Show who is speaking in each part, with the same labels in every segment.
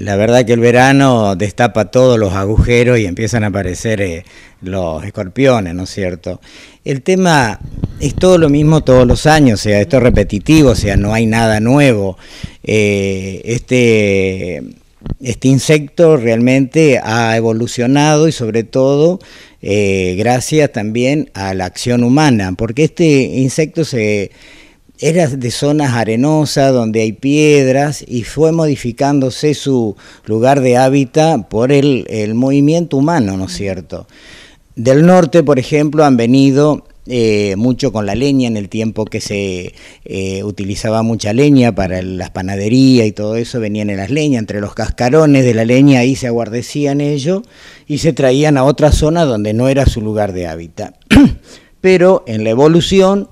Speaker 1: La verdad que el verano destapa todos los agujeros y empiezan a aparecer eh, los escorpiones, ¿no es cierto? El tema es todo lo mismo todos los años, o sea, esto es repetitivo, o sea, no hay nada nuevo. Eh, este, este insecto realmente ha evolucionado y sobre todo eh, gracias también a la acción humana, porque este insecto se era de zonas arenosas donde hay piedras y fue modificándose su lugar de hábitat por el, movimiento humano, ¿no es cierto? Del norte, por ejemplo, han venido eh, mucho con la leña en el tiempo que se eh, utilizaba mucha leña para las panaderías y todo eso, venían en las leñas, entre los cascarones de la leña ahí se aguardecían ellos y se traían a otra zona donde no era su lugar de hábitat. Pero en la evolución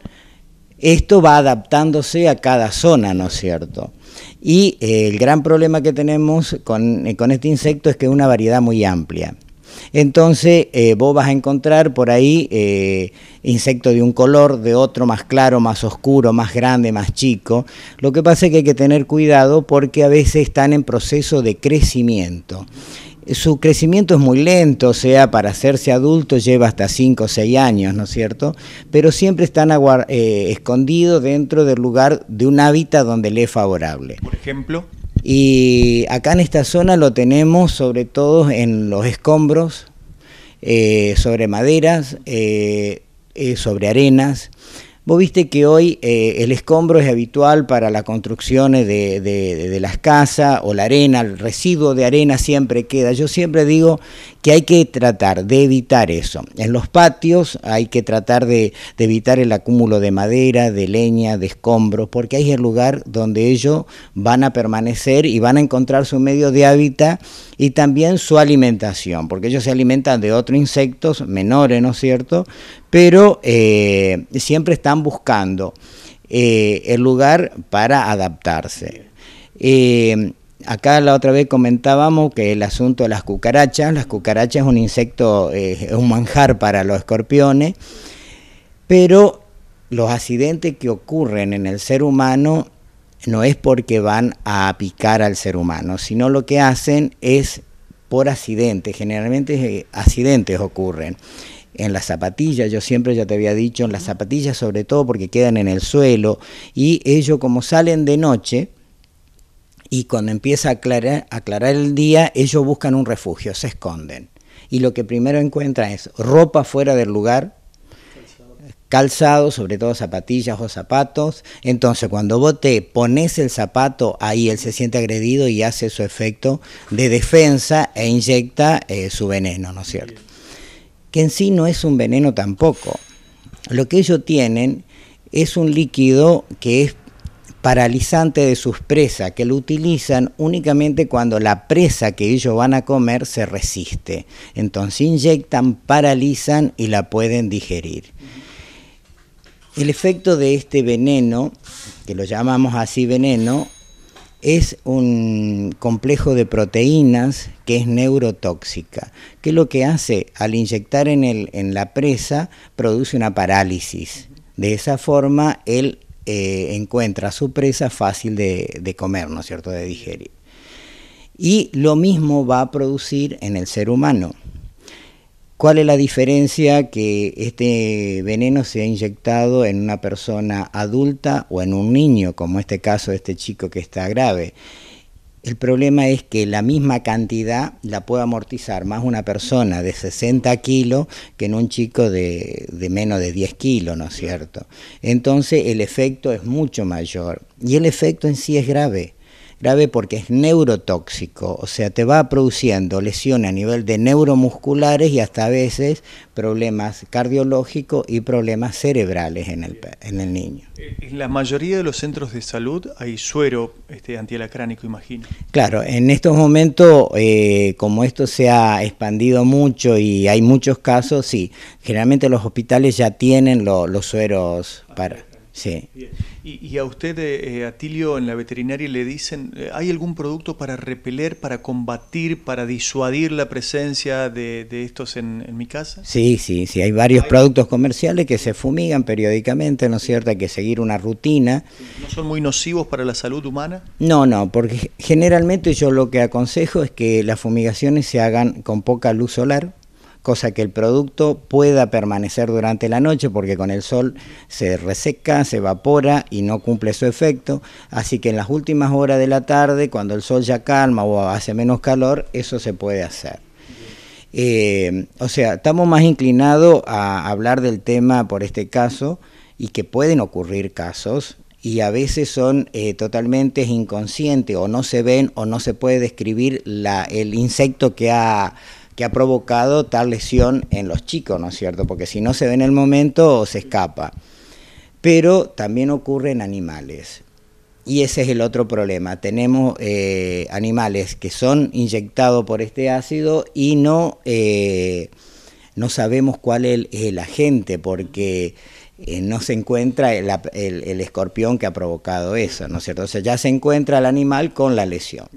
Speaker 1: esto va adaptándose a cada zona, ¿no es cierto? Y eh, el gran problema que tenemos eh, con, este insecto es que es una variedad muy amplia. Entonces eh, vos vas a encontrar por ahí insecto de un color, de otro más claro, más oscuro, más grande, más chico. Lo que pasa es que hay que tener cuidado porque a veces están en proceso de crecimiento su crecimiento es muy lento, o sea, para hacerse adulto lleva hasta 5 o 6 años, ¿no es cierto? Pero siempre están eh, escondidos dentro del lugar de un hábitat donde le es favorable. Por ejemplo. Y acá en esta zona lo tenemos sobre todo en los escombros, eh, sobre maderas, eh, sobre arenas. Vos viste que hoy eh, el escombro es habitual para las construcciones de, de, las casas o la arena, el residuo de arena siempre queda. Yo siempre digo que hay que tratar de evitar eso. En los patios hay que tratar de, evitar el acúmulo de madera, de leña, de escombros, porque ahí es el lugar donde ellos van a permanecer y van a encontrar su medio de hábitat y también su alimentación, porque ellos se alimentan de otros insectos menores, ¿no es cierto? Pero eh, siempre están buscando eh, el lugar para adaptarse. Eh, acá la otra vez comentábamos que el asunto de las cucarachas, las cucarachas es un insecto, eh, es un manjar para los escorpiones, pero los accidentes que ocurren en el ser humano no es porque van a picar al ser humano, sino lo que hacen es por accidentes, generalmente eh, accidentes ocurren. En las zapatillas, yo siempre ya te había dicho, en las zapatillas sobre todo porque quedan en el suelo y ellos como salen de noche, y cuando empieza a aclarar, el día, ellos buscan un refugio, se esconden. Y lo que primero encuentran es ropa fuera del lugar, calzado, sobre todo zapatillas o zapatos. Entonces, cuando vos te pones el zapato, ahí él se siente agredido y hace su efecto de defensa e inyecta eh, su veneno, ¿no es cierto? Que en sí no es un veneno tampoco. Lo que ellos tienen es un líquido que es paralizante de sus presas, que lo utilizan únicamente cuando la presa que ellos van a comer se resiste. Entonces inyectan, paralizan y la pueden digerir. El efecto de este veneno, que lo llamamos así veneno, es un complejo de proteínas que es neurotóxica, que lo que hace al inyectar en, el, en la presa produce una parálisis. De esa forma, el eh, encuentra su presa fácil de, comer, ¿no es cierto?, de digerir. Y lo mismo va a producir en el ser humano. ¿Cuál es la diferencia que este veneno se ha inyectado en una persona adulta o en un niño, como este caso de este chico que está grave? El problema es que la misma cantidad la puede amortizar más una persona de 60 kilos que en un chico de, de menos de 10 kilos, ¿no es cierto? Entonces el efecto es mucho mayor y el efecto en sí es grave grave porque es neurotóxico, o sea, te va produciendo lesiones a nivel de neuromusculares y hasta a veces problemas cardiológicos y problemas cerebrales en el, en el niño.
Speaker 2: Eh, en la mayoría de los centros de salud hay suero este, antialacránico, imagino.
Speaker 1: Claro, en estos momentos, eh, como esto se ha expandido mucho y hay muchos casos, sí, generalmente los hospitales ya tienen los sueros para... Sí.
Speaker 2: Y, a usted, eh, eh, Atilio, en la veterinaria le dicen, eh, ¿hay algún producto para repeler, para combatir, para disuadir la presencia de, estos en, mi casa?
Speaker 1: Sí, sí, sí, hay varios productos comerciales que se fumigan periódicamente, ¿no es cierto? Hay que seguir una rutina.
Speaker 2: ¿No son muy nocivos para la salud humana?
Speaker 1: No, no, porque generalmente yo lo que aconsejo es que las fumigaciones se hagan con poca luz solar cosa que el producto pueda permanecer durante la noche porque con el sol se reseca, se evapora y no cumple su efecto. Así que en las últimas horas de la tarde, cuando el sol ya calma o hace menos calor, eso se puede hacer. Eh, o sea, estamos más inclinados a hablar del tema por este caso y que pueden ocurrir casos y a veces son eh, totalmente inconscientes o no se ven o no se puede describir el insecto que ha que ha provocado tal lesión en los chicos, ¿no es cierto? Porque si no se ve en el momento, se escapa. Pero también ocurre en animales. Y ese es el otro problema. Tenemos eh, animales que son inyectados por este ácido y no, eh, no sabemos cuál es el, agente, porque eh, no se encuentra el, escorpión que ha provocado eso, ¿no es cierto? O sea, ya se encuentra el animal con la lesión.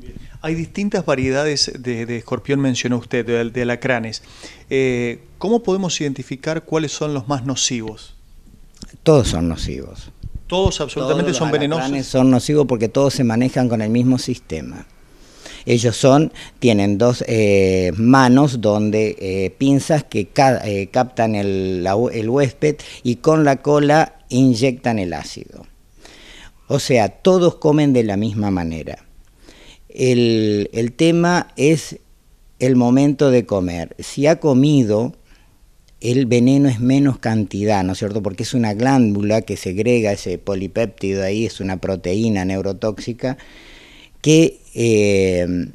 Speaker 2: Hay distintas variedades de, escorpión, mencionó usted, de, alacranes. Eh, ¿Cómo podemos identificar cuáles son los más nocivos?
Speaker 1: Todos son nocivos.
Speaker 2: Todos absolutamente son venenosos.
Speaker 1: Son nocivos porque todos se manejan con el mismo sistema. Ellos son, tienen dos eh, manos donde eh, pinzas que captan el, huésped y con la cola inyectan el ácido. O sea, todos comen de la misma manera. El, tema es el momento de comer. Si ha comido, el veneno es menos cantidad, ¿no es cierto? Porque es una glándula que segrega ese polipéptido ahí, es una proteína neurotóxica que eh,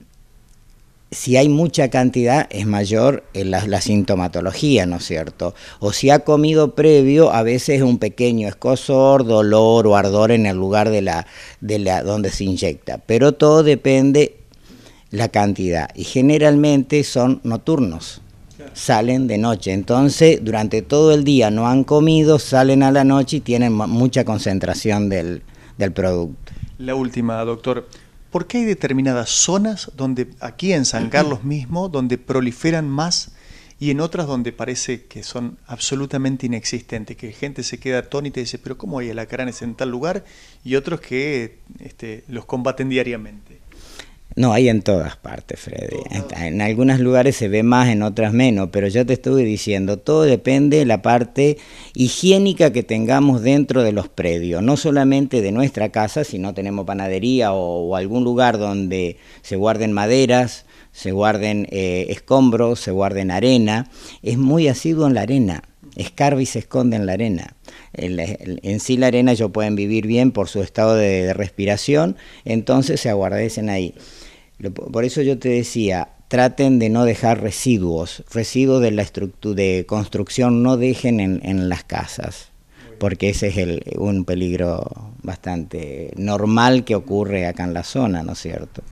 Speaker 1: si hay mucha cantidad, es mayor la, la, sintomatología, ¿no es cierto? O si ha comido previo, a veces un pequeño escosor, dolor o ardor en el lugar de la, de donde se inyecta. Pero todo depende la cantidad. Y generalmente son nocturnos, salen de noche. Entonces, durante todo el día no han comido, salen a la noche y tienen mucha concentración del, del producto.
Speaker 2: La última, doctor. ¿por qué hay determinadas zonas donde aquí en San Carlos mismo, donde proliferan más y en otras donde parece que son absolutamente inexistentes, que gente se queda atónita y dice, pero ¿cómo hay alacranes en tal lugar? Y otros que este, los combaten diariamente.
Speaker 1: No, hay en todas partes, Freddy. En algunos lugares se ve más, en otras menos, pero ya te estuve diciendo, todo depende de la parte higiénica que tengamos dentro de los predios, no solamente de nuestra casa, si no tenemos panadería o, algún lugar donde se guarden maderas, se guarden eh, escombros, se guarden arena. Es muy asiduo en la arena, escarba y se esconde en la arena. en sí la arena ellos pueden vivir bien por su estado de respiración, entonces se aguardecen ahí. Por eso yo te decía, traten de no dejar residuos, residuos de la estructura de construcción no dejen en, en las casas, porque ese es el, un peligro bastante normal que ocurre acá en la zona, ¿no es cierto?